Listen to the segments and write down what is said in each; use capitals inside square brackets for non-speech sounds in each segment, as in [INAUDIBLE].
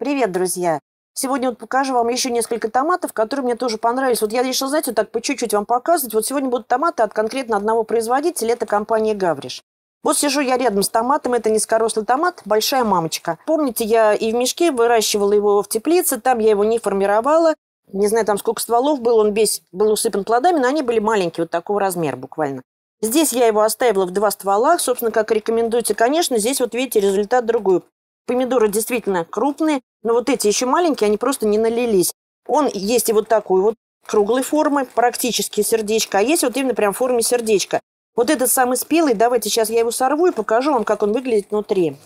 Привет, друзья! Сегодня вот покажу вам еще несколько томатов, которые мне тоже понравились. Вот я решила, знаете, вот так по чуть-чуть вам показывать. Вот сегодня будут томаты от конкретно одного производителя, это компания «Гавриш». Вот сижу я рядом с томатом, это низкорослый томат, большая мамочка. Помните, я и в мешке выращивала его в теплице, там я его не формировала. Не знаю, там сколько стволов был, он весь был усыпан плодами, но они были маленькие, вот такого размера буквально. Здесь я его оставила в два ствола, собственно, как рекомендуется. Конечно, здесь вот видите результат другой. Помидоры действительно крупные, но вот эти еще маленькие, они просто не налились. Он есть и вот такой вот круглой формы, практически сердечко, а есть вот именно прям в форме сердечка. Вот этот самый спелый, давайте сейчас я его сорву и покажу вам, как он выглядит внутри.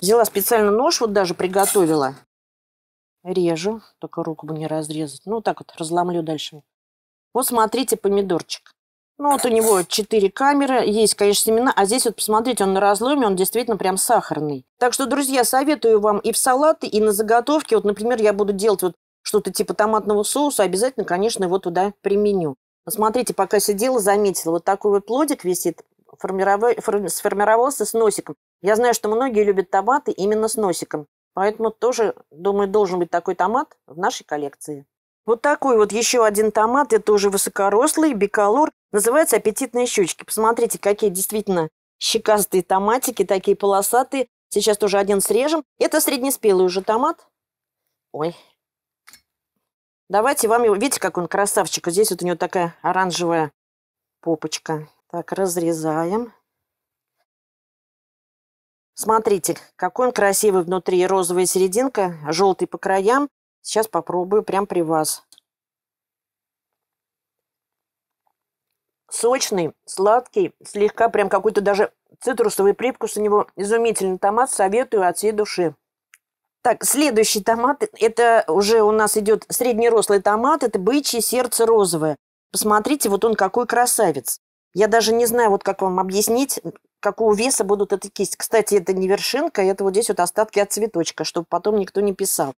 Взяла специально нож, вот даже приготовила. Режу, только руку бы не разрезать. Ну, так вот разломлю дальше. Вот смотрите помидорчик. Ну, вот у него четыре камеры, есть, конечно, семена, а здесь вот, посмотрите, он на разломе, он действительно прям сахарный. Так что, друзья, советую вам и в салаты, и на заготовки. Вот, например, я буду делать вот что-то типа томатного соуса, обязательно, конечно, его туда применю. Смотрите, пока сидела, заметила, вот такой вот плодик висит, формировал, сформировался с носиком. Я знаю, что многие любят томаты именно с носиком. Поэтому тоже, думаю, должен быть такой томат в нашей коллекции. Вот такой вот еще один томат, это уже высокорослый, биколор. Называется «Аппетитные щечки. Посмотрите, какие действительно щекастые томатики, такие полосатые. Сейчас тоже один срежем. Это среднеспелый уже томат. Ой. Давайте вам его... Видите, как он красавчик? Здесь вот у него такая оранжевая попочка. Так, разрезаем. Смотрите, какой он красивый внутри. Розовая серединка, желтый по краям. Сейчас попробую прямо при вас. сочный, сладкий, слегка прям какой-то даже цитрусовый привкус у него. Изумительный томат, советую от всей души. Так, следующий томат, это уже у нас идет среднерослый томат, это бычье сердце розовое. Посмотрите, вот он какой красавец. Я даже не знаю, вот как вам объяснить, какого веса будут эти кисти. Кстати, это не вершинка, это вот здесь вот остатки от цветочка, чтобы потом никто не писал.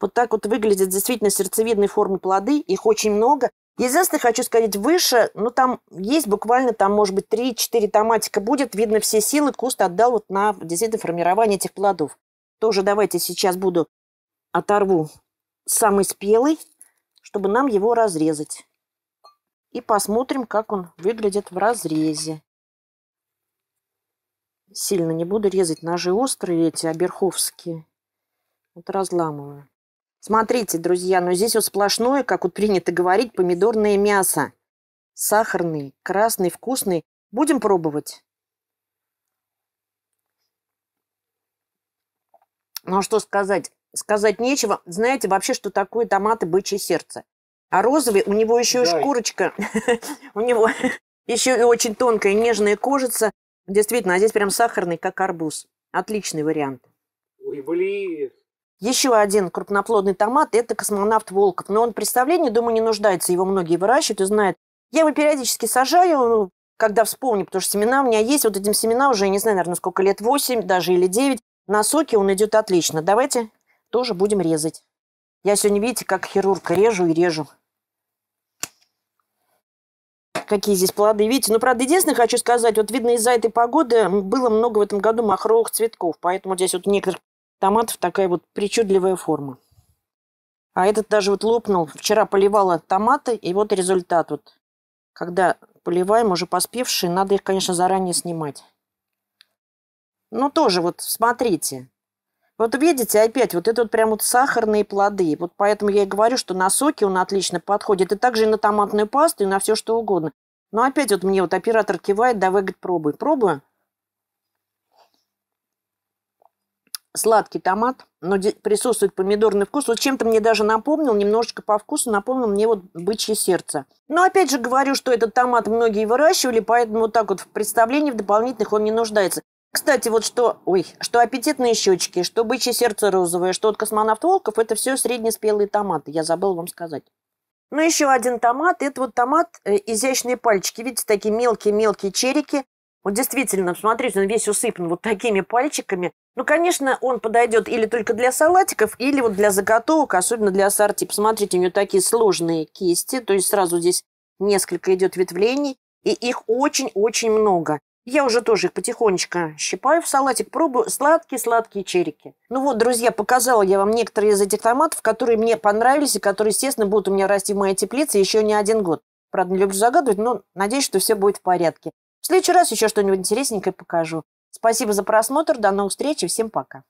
Вот так вот выглядят действительно сердцевидной формы плоды, их очень много. Единственное, хочу сказать выше, ну там есть буквально, там может быть 3-4 томатика будет, видно все силы куст отдал вот на действительно формирование этих плодов. Тоже давайте сейчас буду оторву самый спелый, чтобы нам его разрезать. И посмотрим, как он выглядит в разрезе. Сильно не буду резать ножи острые эти, оберховские. А вот разламываю. Смотрите, друзья, но ну здесь вот сплошное, как вот принято говорить, помидорное мясо. Сахарный, красный, вкусный. Будем пробовать. Ну а что сказать? Сказать нечего. Знаете вообще, что такое томаты бычье сердце? А розовый, у него еще и шкурочка. [LAUGHS] У него еще и очень тонкая нежная кожица. Действительно, а здесь прям сахарный, как арбуз. Отличный вариант. Ой, блин. Еще один крупноплодный томат – это космонавт Волков. Но он представление, думаю, не нуждается. Его многие выращивают и знают. Я его периодически сажаю, ну, когда вспомню, потому что семена у меня есть. Вот этим семена уже, я не знаю, наверное, сколько лет, 8 даже или 9. На соке он идет отлично. Давайте тоже будем резать. Я сегодня, видите, как хирург режу и режу. Какие здесь плоды, видите? Ну, правда, единственное хочу сказать, вот видно из-за этой погоды было много в этом году махровых цветков, поэтому здесь вот некоторых Томатов такая вот причудливая форма. А этот даже вот лопнул. Вчера поливала томаты, и вот результат вот. Когда поливаем, уже поспевшие, надо их, конечно, заранее снимать. Ну, тоже вот смотрите. Вот видите, опять вот это вот прям вот сахарные плоды. Вот поэтому я и говорю, что на соки он отлично подходит. И также и на томатную пасту, и на все что угодно. Но опять вот мне вот оператор кивает, давай, говорит, пробуй. Пробую. сладкий томат, но присутствует помидорный вкус. Вот чем-то мне даже напомнил, немножечко по вкусу напомнил мне вот бычье сердце. Но опять же говорю, что этот томат многие выращивали, поэтому вот так вот в представлении в дополнительных он не нуждается. Кстати, вот что, ой, что аппетитные щечки, что бычье сердце розовое, что от космонавт Волков, это все среднеспелые томаты, я забыла вам сказать. Ну, еще один томат. Это вот томат э, изящные пальчики. Видите, такие мелкие-мелкие черики. Вот действительно, смотрите, он весь усыпан вот такими пальчиками. Ну, конечно, он подойдет или только для салатиков, или вот для заготовок, особенно для ассорти. Посмотрите, у него такие сложные кисти, то есть сразу здесь несколько идет ветвлений, и их очень-очень много. Я уже тоже их потихонечку щипаю в салатик, пробую сладкие-сладкие черики. Ну вот, друзья, показала я вам некоторые из этих томатов, которые мне понравились и которые, естественно, будут у меня расти в моей теплице еще не один год. Правда, не люблю загадывать, но надеюсь, что все будет в порядке. В следующий раз еще что-нибудь интересненькое покажу. Спасибо за просмотр. До новых встреч и всем пока.